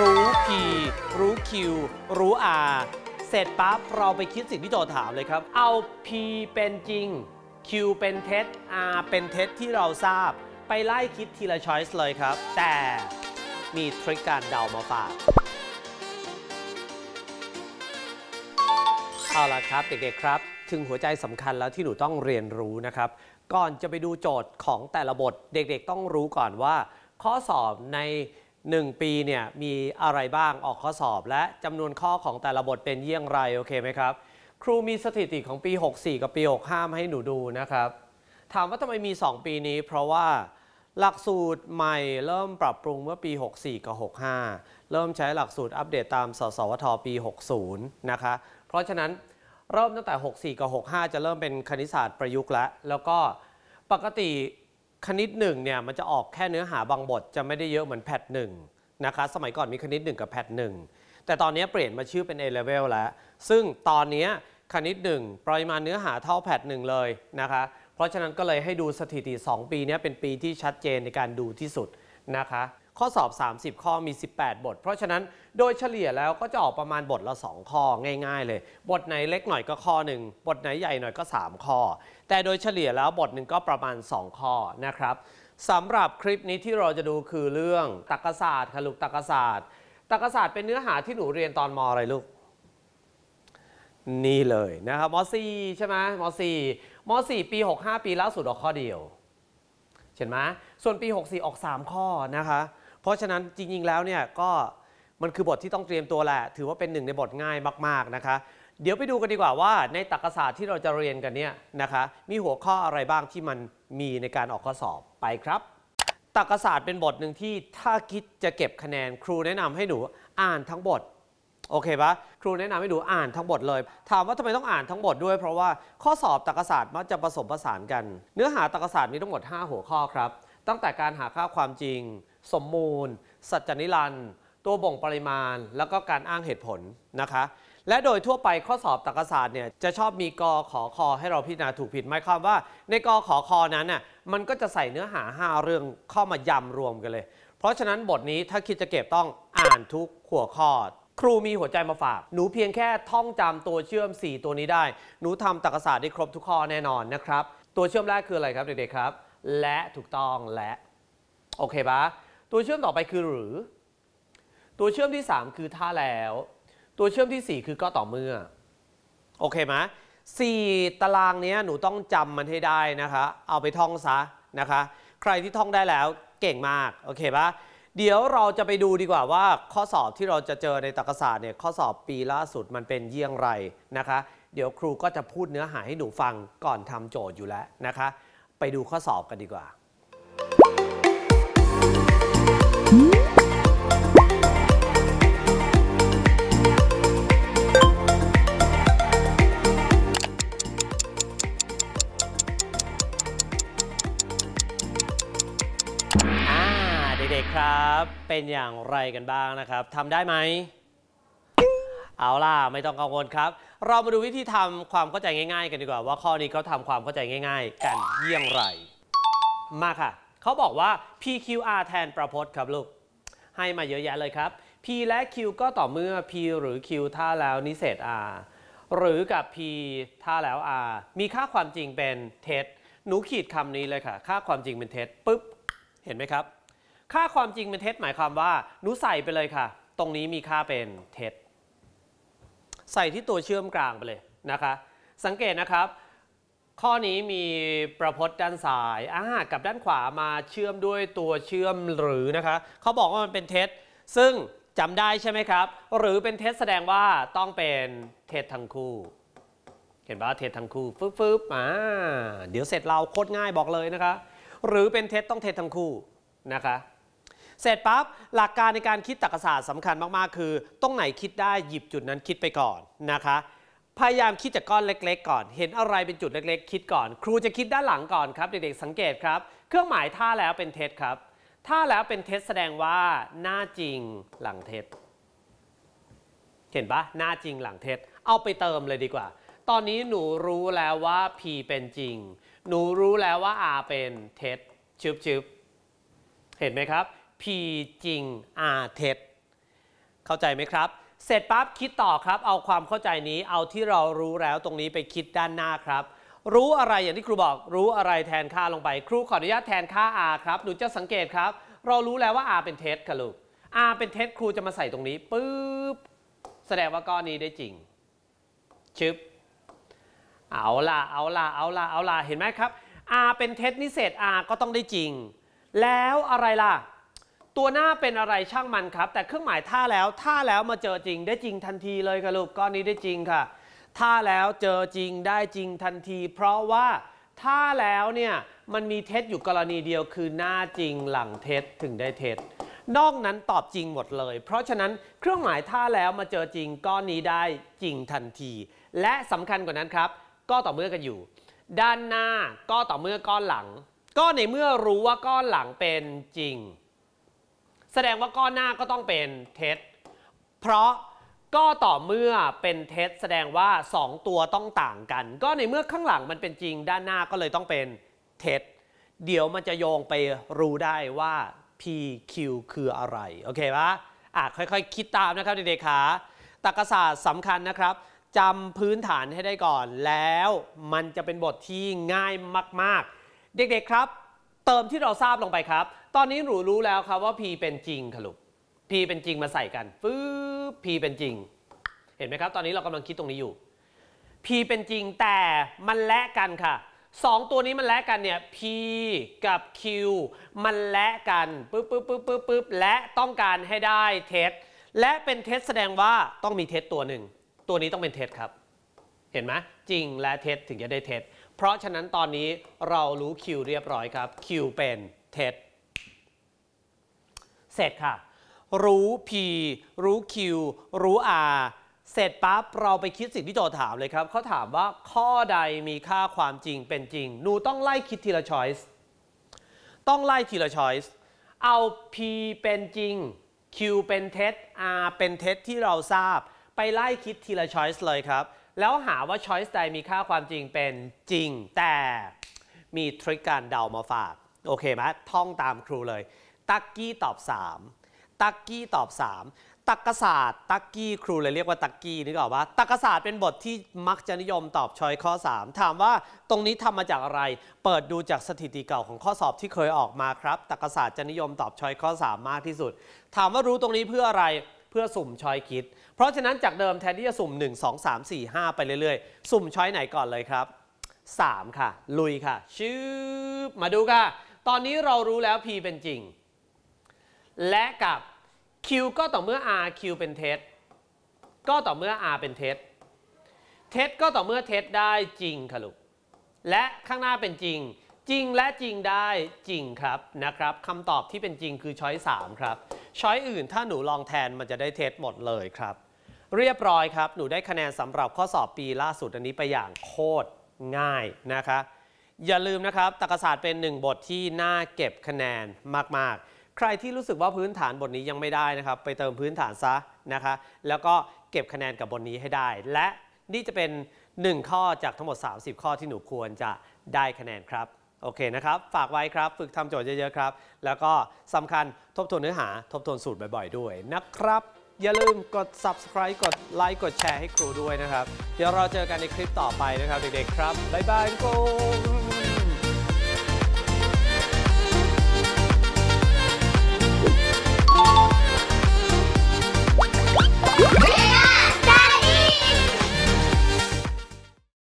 รู้พีรู้คิวรู้อาเสร็จปั๊บ เราไปคิดสิ่งที่โจทย์ถามเลยครับ เอา P เป็นจริง Q เป็นเท็จ R เป็นเท็จที่เราทราบ ไปไล่คิดทีละช้อยส์เลยครับ แต่มีทริคการเดามาฝากเอาละครับเด็ก ๆ ครับ ถึงหัวใจสำคัญแล้วที่หนูต้องเรียนรู้นะครับ ก่อนจะไปดูโจทย์ของแต่ละบทเด็ก ๆ ต้องรู้ก่อนว่า ข้อสอบใน1 ปีเนี่ยมีอะไรบ้างออกข้อสอบ และจำนวนข้อของแต่ละบทเป็นเยี่ยงไรโอเคไหมครับครูมีสถิติของปี 64 กับปี 65้าให้หนูดูนะครับ ถามว่าทำไมมี 2 ปีนี้ เพราะว่าหลักสูตรใหม่เริ่มปรับปรุงเมื่อปี 64 กับ 65 เริ่มใช้หลักสูตรอัปเดตตามสสวทปี 60นะคะเพราะฉะนั้นเริ่มตั้งแต่ 64 กับ 65 จะเริ่มเป็นคณิตศาสตร์ประยุกต์แล้วแล้วก็ปกติคณิตหนึ่งเนี่ยมันจะออกแค่เนื้อหาบางบทจะไม่ได้เยอะเหมือนแพทหนึ่งนะคะสมัยก่อนมีคณิตหนึ่งกับแพทหนึ่งแต่ตอนนี้เปลี่ยนมาชื่อเป็น A level แล้ว ซึ่งตอนนี้คณิตหนึ่งปริมาณเนื้อหาเท่าแพทหนึ่งเลยนะคะเพราะฉะนั้นก็เลยให้ดูสถิติ 2 ปีนี้เป็นปีที่ชัดเจนในการดูที่สุดนะคะข้อสอบ 30 ข้อมี 18 บท เพราะฉะนั้นโดยเฉลี่ยแล้วก็จะออกประมาณบทละ2ข้อ ง่ายๆเลย บทไหนเล็กหน่อยก็ข้อหนึ่งบทไหนใหญ่หน่อยก็ 3 ข้อ แต่โดยเฉลี่ยแล้วบทหนึ่งก็ประมาณ2ข้อนะครับสำหรับคลิปนี้ที่เราจะดูคือเรื่องตรรกศาสตร์ค่ะลูกตรรกศาสตร์ ตรรกศาสตร์เป็นเนื้อหาที่หนูเรียนตอนมอะไรลูกนี่เลยนะครับมสใช่ไหมม่ม่ปี65ปีล่าสุดออกข้อเดียวเห็นไหมส่วนปี 64 ออก 3 ข้อนะคะเพราะฉะนั้นจริงๆ แล้วเนี่ยก็ มันคือบทที่ต้องเตรียมตัวแหละถือว่าเป็นหนึ่งในบทง่ายมากๆ นะคะเดี๋ยวไปดูกันดีกว่าว่าในตรรกศาสตร์ที่เราจะเรียนกันเนี่ยนะคะมีหัวข้ออะไรบ้างที่มันมีในการออกข้อสอบไปครับ ตรรกศาสตร์เป็นบทหนึ่งที่ถ้าคิดจะเก็บคะแนนครูแนะนำให้หนูอ่านทั้งบทโอเคปะครูแนะนำให้หนูอ่านทั้งบทเลย ถามว่าทำไมต้องอ่านทั้งบทด้วยเพราะว่าข้อสอบตรรกศาสตร์มักจะผสมผสานกัน เนื้อหาตรรกศาสตร์มีทั้งหมด5หัวข้อครับ ตั้งแต่การหาค่าความจริงสมมูล สัจจนิรันต์ตัวบ่งปริมาณแล้วก็การอ้างเหตุผลนะคะ และโดยทั่วไปข้อสอบตรรกศาสตร์เนี่ย จะชอบมีกอขอคอให้เราพิจารณาถูกผิดหมายความว่า ในกอขอคอนั้นน่ะมันก็จะใส่เนื้อหา 5 เรื่องเข้ามายำรวมกันเลย เพราะฉะนั้นบทนี้ถ้าคิดจะเก็บต้องอ่านทุกหัวข้อ ครูมีหัวใจมาฝาก หนูเพียงแค่ท่องจำตัวเชื่อม4ตัวนี้ได้หนูทำตรรกศาสตร์ได้ครบทุกข้อแน่นอนนะครับตัวเชื่อมแรกคืออะไรครับเด็กๆครับ และถูกต้องและโอเคปะตัวเชื่อมต่อไปคือหรือ ตัวเชื่อมที่ 3 คือท่าแล้ว ตัวเชื่อมที่ 4 คือก็ต่อเมื่อ โอเคไหมสี่ตารางนี้หนูต้องจำมันให้ได้นะคะ เอาไปท่องซะนะคะ ใครที่ท่องได้แล้วเก่งมาก โอเคปะเดี๋ยวเราจะไปดูดีกว่าว่า ข้อสอบที่เราจะเจอในตรรกศาสตร์เนี่ยข้อสอบปีล่าสุดมันเป็นเยี่ยงไรนะคะเดี๋ยวครูก็จะพูดเนื้อหาให้หนูฟังก่อนทำโจทย์อยู่แล้วนะคะไปดูข้อสอบกันดีกว่าด็กๆครับ เป็นอย่างไรกันบ้างนะครับทำได้ไหมเอาล่ะไม่ต้องกังวลครับ เรามาดูวิธีทำความเข้าใจง่าย ๆ กันดีกว่า ว่าข้อนี้เขาทำความเข้าใจง่าย ๆ กันเยี่ยงไรมาค่ะ เขาบอกว่า PQR แทนประพจน์ครับลูก ให้มาเยอะแยะเลยครับ P และ Q ก็ต่อเมื่อ P หรือ Q ถ้าแล้วนิเศษ R หรือกับ P ถ้าแล้ว R มีค่าความจริงเป็นเท็จหนูขีดคำนี้เลยค่ะค่าความจริงเป็นเท็จปุ๊บเห็นไหมครับค่าความจริงเป็นเท็จหมายความว่าหนูใส่ไปเลยค่ะ ตรงนี้มีค่าเป็นเท็จใส่ที่ตัวเชื่อมกลางไปเลยนะคะ สังเกตนะครับ ข้อนี้มีประพจน์ด้านซ้ายอ่ากับด้านขวามาเชื่อมด้วยตัวเชื่อมหรือนะคะเขาบอกว่ามันเป็นเท็จซึ่งจำได้ใช่ไหมครับ หรือเป็นเท็จแสดงว่าต้องเป็นเท็จทั้งคู่ เห็นป่ะเท็จทั้งคู่ ฟึบฟึบอ่าเดี๋ยวเสร็จเราโคตรง่ายบอกเลยนะคะ หรือเป็นเท็จต้องเท็จทั้งคู่นะคะเสร็จปั๊บหลักการในการคิดตรรกศาสตร์สำคัญมากๆคือต้องไหนคิดได้หยิบจุดนั้นคิดไปก่อนนะคะ พยายามคิดจากก้อนเล็กๆก่อนเห็นอะไรเป็นจุดเล็กๆคิดก่อน ครูจะคิดด้านหลังก่อนครับเด็กๆสังเกตครับ เครื่องหมายท่าแล้วเป็นเท็จครับท่าแล้วเป็นเท็จแสดงว่า หน้าจริงหลังเท็จเห็นปะหน้าจริงหลังเท็จ เอาไปเติมเลยดีกว่า ตอนนี้หนูรู้แล้วว่า P เป็นจริง หนูรู้แล้วว่า R เป็นเท็จชึบๆเห็นไหมครับ P จริง R เท็จเข้าใจไหมครับ เสร็จปั๊บคิดต่อครับ เอาความเข้าใจนี้เอาที่เรารู้แล้วตรงนี้ไปคิดด้านหน้าครับ รู้อะไรอย่างที่ครูบอกรู้อะไรแทนค่าลงไปครูขออนุญาตแทนค่า R ครับ หนูจะสังเกตครับ เรารู้แล้วว่า R เป็นเท็จคัะลูก R เป็นเท็จครูจะมาใส่ตรงนี้ปุ๊บแสดงว่าก้อนนี้ได้จริงชึบเอาล่ะเอาล่ะเอาล่ะเอาล่ะเห็นไหมครับ R เป็นเท็จนิเศษ R ก็ต้องได้จริง แล้วอะไรล่ะตัวหน้าเป็นอะไรช่างมันครับ แต่เครื่องหมายท่าแล้วท่าแล้วมาเจอจริงได้จริงทันทีเลยคัะลูกก้อนนี้ได้จริงค่ะท่าแล้วเจอจริงได้จริงทันที เพราะว่าท่าแล้วเนี่ยมันมีเท็จอยู่กรณีเดียวคือหน้าจริงหลังเท็จถึงได้เท็จ นอกนั้นตอบจริงหมดเลย เพราะฉะนั้นเครื่องหมายท่าแล้วมาเจอจริงก้อนนี้ได้จริงทันที และสำคัญกว่านั้นครับก็ต่อเมื่อกันอยู่ ด้านหน้าก็ต่อเมื่อก้อนหลังก็ในเมื่อรู้ว่าก้อนหลังเป็นจริงแสดงว่าก้อนหน้าก็ต้องเป็นเท็จเพราะ ก็ ต่อเมื่อเป็นเท็จแสดงว่า 2 ตัวต้อง ต่าง กัน ก็ในเมื่อข้างหลังมันเป็นจริงด้านหน้าก็เลยต้องเป็นเท็จเดี๋ยวมันจะโยงไปรู้ได้ว่า PQ คืออะไร โอเคปะอ่ะค่อยๆ คิดตามนะครับเด็กๆขาตรรกศาสตร์สำคัญนะครับจำพื้นฐานให้ได้ก่อน แล้วมันจะเป็นบทที่ง่ายมากๆ เด็กๆครับเติมที่เราทราบลงไปครับ ตอนนี้หนูรู้แล้วครับว่า p เป็นจริง ค่ะลูก p เป็นจริงมาใส่กันฟื๊บ p เป็นจริง เห็นไหมครับ ตอนนี้เรากำลังคิดตรงนี้อยู่ p เป็นจริงแต่มันและกันค่ะสองตัวนี้มันและกันเนี่ย p กับ q มันและกันปึ๊บปึ๊บปึ๊บปึ๊บปึ๊บและต้องการให้ได้เทสและเป็นเทสแสดงว่าต้องมีเทสตัวหนึ่งตัวนี้ต้องเป็นเทสครับ เห็นไหมจริงและเทสถึงจะได้เทสเพราะฉะนั้นตอนนี้เรารู้คิวเรียบร้อยครับคิวเป็นเท็จเสร็จค่ะ รู้ P รู้ Q รู้ R เสร็จปั๊บเราไปคิดสิ่งที่โจถามเลยครับเขาถามว่าข้อใดมีค่าความจริงเป็นจริงหนูต้องไล่คิดทีละช้อยส์ต้องไล่ทีละช้อยส์เอา P เป็นจริง Q เป็นเท็จ R เป็นเท็จที่เราทราบ ไปไล่คิด ทีละช้อยส์เลยครับแล้วหาว่าช้อยส e ใดมีค่าความจริงเป็นจริง แต่มีทริคการเดามาฝากโอเคไหมท่องตามครูเลย ตักกี้ตอบ 3 ตักกี้ตอบ3ตักกศาสตร์ ตักกี้ครูเลยเรียกว่าตักกี้นึกออกว่าตักกศาสตร์เป็นบทที่มักจะนิยมตอบชอยข้อ 3 ถามว่าตรงนี้ทำมาจากอะไร เปิดดูจากสถิติเก่าของข้อสอบที่เคยออกมาครับตักกศาสตร์จะนิยมตอบชอยข้อ3มากที่สุด ถามว่ารู้ตรงนี้เพื่ออะไรเพื่อสุ่มช้อยคิด เพราะฉะนั้นจากเดิมแทนที่จะสุ่ม 1 2 3 4 5 ไปเรื่อยๆ สุ่มช้อยไหนก่อนเลยครับ 3 ค่ะลุยค่ะชื่อมาดูค่ะ ตอนนี้เรารู้แล้ว P เป็นจริง และกับ Q ก็ต่อเมื่อ R Q เป็นเท็จก็ต่อเมื่อ R เป็นเท็จเท็จก็ต่อเมื่อเท็จได้จริงค่ะลูกและข้างหน้าเป็นจริง จริงและจริงได้จริงครับนะครับคำตอบที่เป็นจริงคือช้อย3ครับช้อยอื่นถ้าหนูลองแทนมันจะได้เทสหมดเลยครับ เรียบร้อยครับ หนูได้คะแนนสำหรับข้อสอบปีล่าสุดอันนี้ไปอย่างโคตรง่ายนะคะ อย่าลืมนะครับตรรกศาสตร์เป็นหนึ่งบทที่น่าเก็บคะแนนมากๆใครที่รู้สึกว่าพื้นฐานบทนี้ยังไม่ได้นะครับ ไปเติมพื้นฐานซะนะคะ แล้วก็เก็บคะแนนกับบทนี้ให้ได้ และนี่จะเป็น 1 ข้อจากทั้งหมด 30 ข้อที่หนูควรจะได้คะแนนครับโอเคนะครับ ฝากไว้ครับ ฝึกทำโจทย์เยอะ ๆ ครับ แล้วก็สำคัญทบทวนเนื้อหา ทบทวนสูตรบ่อย ๆด้วยนะครับ อย่าลืมกด subscribe กดไลค์กดแชร์ให้ครูด้วยนะครับ เดี๋ยวเราเจอกันในคลิปต่อไปนะครับ เด็กๆครับ บ๊ายบายครู